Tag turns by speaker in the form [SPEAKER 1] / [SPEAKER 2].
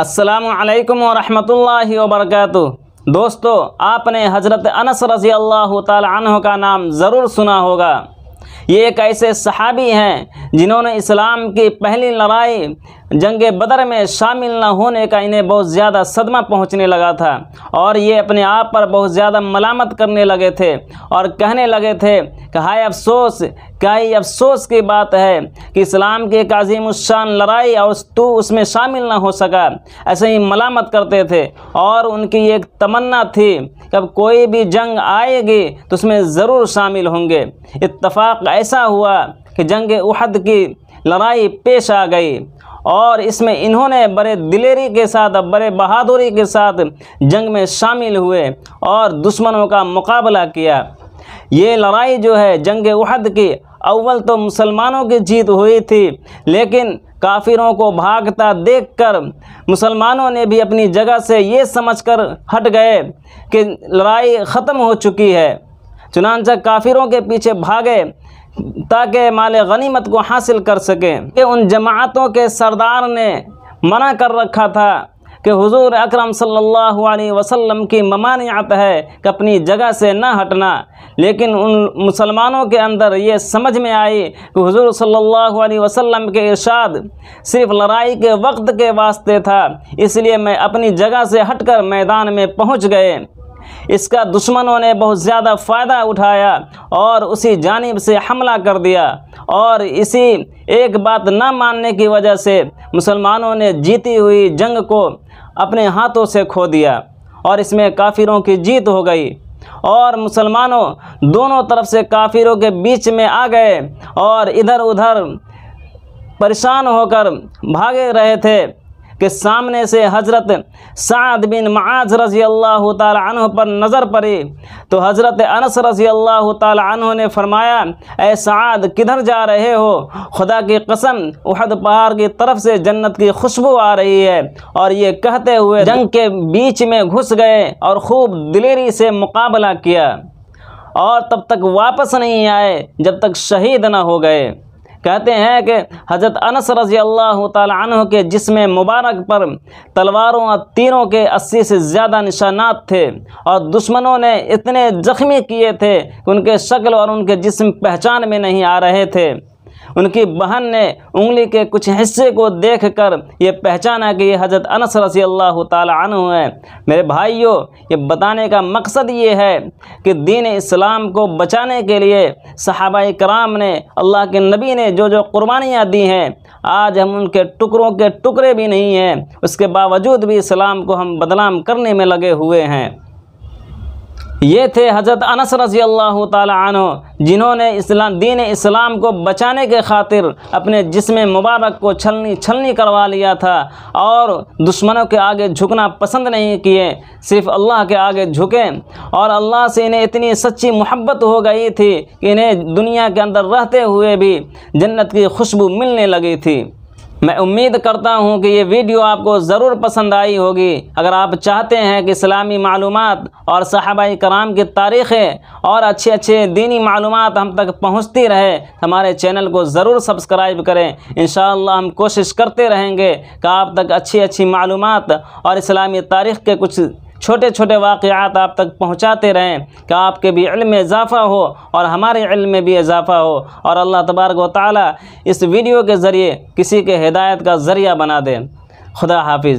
[SPEAKER 1] असलकम वरहमल वबरक दोस्तों आपने हज़रत अनस रज़ी अल्लाह तह का नाम ज़रूर सुना होगा ये एक ऐसे सहाबी हैं जिन्होंने इस्लाम की पहली लड़ाई जंग बदर में शामिल न होने का इन्हें बहुत ज़्यादा सदमा पहुंचने लगा था और ये अपने आप पर बहुत ज़्यादा मलामत करने लगे थे और कहने लगे थे कि हाय अफसोस ही अफसोस की बात है कि इस्लाम की एक अजीमशान लड़ाई और तू उसमें शामिल ना हो सका ऐसे ही मलामत करते थे और उनकी एक तमन्ना थी कब कोई भी जंग आएगी तो उसमें ज़रूर शामिल होंगे इतफाक़ ऐसा हुआ कि जंग उहद की लड़ाई पेश आ गई और इसमें इन्होंने बड़े दिलेरी के साथ बड़े बहादुरी के साथ जंग में शामिल हुए और दुश्मनों का मुकाबला किया ये लड़ाई जो है जंग उहद की अव्वल तो मुसलमानों की जीत हुई थी लेकिन काफिरों को भागता देखकर मुसलमानों ने भी अपनी जगह से ये समझकर हट गए कि लड़ाई ख़त्म हो चुकी है चुनानचा काफिरों के पीछे भागे ताकि माल गनीमत को हासिल कर सकें कि उन जमातों के सरदार ने मना कर रखा था कि हुजूर अकरम सल्लल्लाहु अलैहि वसल्लम की ममानियत है कि अपनी जगह से ना हटना लेकिन उन मुसलमानों के अंदर ये समझ में आई कि हुजूर सल्लल्लाहु अलैहि वसल्लम के इरशाद सिर्फ लड़ाई के वक्त के वास्ते था इसलिए मैं अपनी जगह से हटकर मैदान में पहुंच गए इसका दुश्मनों ने बहुत ज़्यादा फ़ायदा उठाया और उसी जानब से हमला कर दिया और इसी एक बात न मानने की वजह से मुसलमानों ने जीती हुई जंग को अपने हाथों से खो दिया और इसमें काफिरों की जीत हो गई और मुसलमानों दोनों तरफ से काफिरों के बीच में आ गए और इधर उधर परेशान होकर भागे रहे थे के सामने से हज़रत साद बिन माज रज़ी अल्लाह तन पर नज़र पड़ी तो हज़रत अनस रज़ी अल्लाह तह ने फरमाया ए साद किधर जा रहे हो खुदा की कसम उहद पहाड़ की तरफ से जन्नत की खुशबू आ रही है और ये कहते हुए जंग के बीच में घुस गए और खूब दिलेरी से मुकाबला किया और तब तक वापस नहीं आए जब तक शहीद न हो गए कहते हैं कि हज़रत अनस रजी अल्लाह तह के जिसम मुबारक पर तलवारों और तीरों के अस्सी से ज़्यादा निशानात थे और दुश्मनों ने इतने ज़ख्मी किए थे कि उनके शक्ल और उनके जिसम पहचान में नहीं आ रहे थे उनकी बहन ने उंगली के कुछ हिस्से को देख कर ये पहचाना कि ये हज़रत अनस रसी अल्लाह तु है मेरे भाइयों ये बताने का मकसद ये है कि दीन इस्लाम को बचाने के लिए सहाबा कराम ने अल्लाह के नबी ने जो जो कुर्बानियाँ दी हैं आज हम उनके टुकड़ों के टुकड़े भी नहीं हैं उसके बावजूद भी इस्लाम को हम बदनाम करने में लगे हुए हैं ये थे हज़रत अनस रजी अल्लाह तन जिन्होंने इस्लाम दीन इस्लाम को बचाने के खातिर अपने जिसम मुबारक को छलनी छलनी करवा लिया था और दुश्मनों के आगे झुकना पसंद नहीं किए सिर्फ अल्लाह के आगे झुके और अल्लाह से इन्हें इतनी सच्ची मोहब्बत हो गई थी कि इन्हें दुनिया के अंदर रहते हुए भी जन्नत की खुशबू मिलने लगी थी मैं उम्मीद करता हूं कि ये वीडियो आपको ज़रूर पसंद आई होगी अगर आप चाहते हैं कि इस्लामी मालूम और साहबा कराम की तारीख़ें और अच्छे अच्छे दीनी मालूम हम तक पहुंचती रहे तो हमारे चैनल को ज़रूर सब्सक्राइब करें इन हम कोशिश करते रहेंगे कि आप तक अच्छी अच्छी मालूम और इस्लामी तारीख़ के कुछ छोटे छोटे वाक़ात आप तक पहुँचाते रहें कि आपके भी इल्म में इजाफ़ा हो और हमारे इल्म में भी इजाफ़ा हो और अल्लाह तबारक व ताली इस वीडियो के ज़रिए किसी के हिदायत का ज़रिया बना दें खुदा हाफिज़